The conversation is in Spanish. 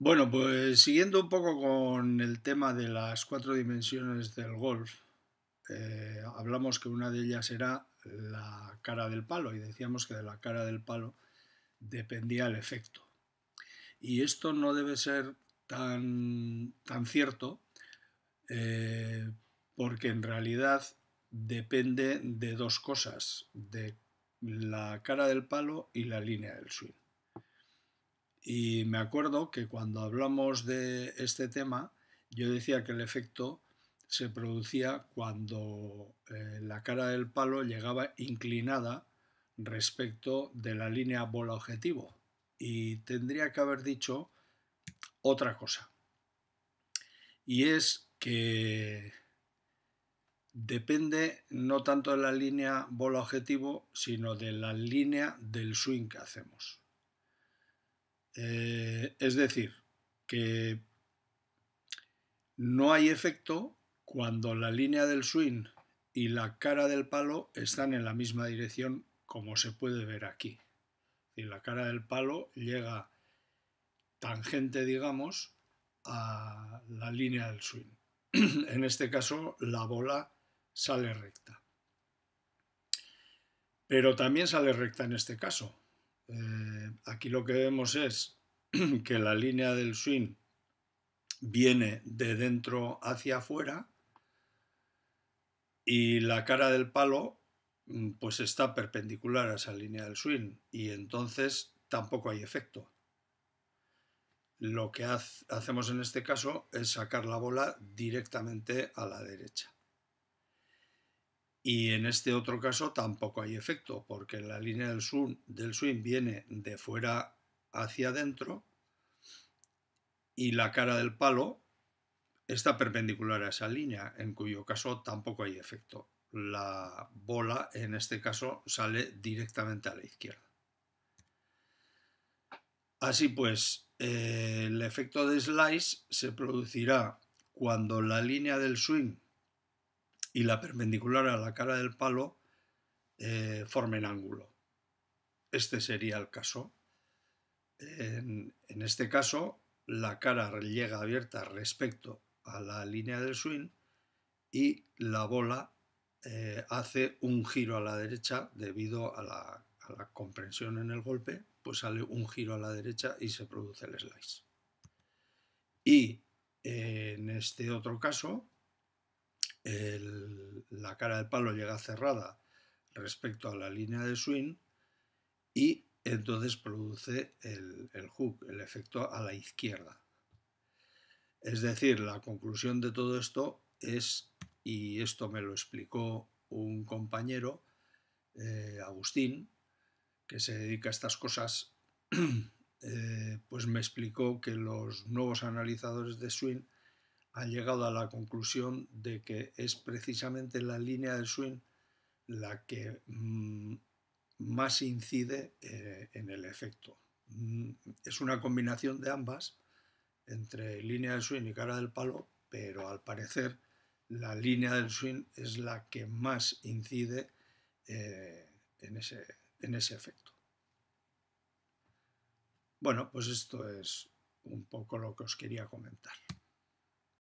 Bueno, pues siguiendo un poco con el tema de las cuatro dimensiones del golf, eh, hablamos que una de ellas era la cara del palo y decíamos que de la cara del palo dependía el efecto. Y esto no debe ser tan, tan cierto eh, porque en realidad depende de dos cosas, de la cara del palo y la línea del swing. Y me acuerdo que cuando hablamos de este tema, yo decía que el efecto se producía cuando eh, la cara del palo llegaba inclinada respecto de la línea bola objetivo. Y tendría que haber dicho otra cosa. Y es que depende no tanto de la línea bola objetivo, sino de la línea del swing que hacemos. Eh, es decir, que no hay efecto cuando la línea del swing y la cara del palo están en la misma dirección como se puede ver aquí. Y la cara del palo llega tangente, digamos, a la línea del swing. en este caso, la bola sale recta. Pero también sale recta en este caso, eh, aquí lo que vemos es que la línea del swing viene de dentro hacia afuera y la cara del palo mm, pues está perpendicular a esa línea del swing y entonces tampoco hay efecto. Lo que hacemos en este caso es sacar la bola directamente a la derecha. Y en este otro caso tampoco hay efecto, porque la línea del swing, del swing viene de fuera hacia adentro y la cara del palo está perpendicular a esa línea, en cuyo caso tampoco hay efecto. La bola, en este caso, sale directamente a la izquierda. Así pues, eh, el efecto de slice se producirá cuando la línea del swing y la perpendicular a la cara del palo eh, formen ángulo. Este sería el caso. En, este caso, la cara llega abierta respecto a la línea del swing y la bola eh, hace un giro a la derecha debido a la, a la comprensión en el golpe, pues sale un giro a la derecha y se produce el slice. Y en este otro caso, la cara del palo llega cerrada respecto a la línea de swing y entonces produce el, hook, el efecto a la izquierda. Es decir, la conclusión de todo esto es, y esto me lo explicó un compañero, eh, Agustín, que se dedica a estas cosas, eh, pues me explicó que los nuevos analizadores de swing han llegado a la conclusión de que es precisamente la línea del swing la que mm, más incide eh, en el efecto. Mm, es una combinación de ambas, entre línea del swing y cara del palo, pero al parecer la línea del swing es la que más incide eh, en, ese, en ese efecto. Bueno, pues esto es un poco lo que os quería comentar.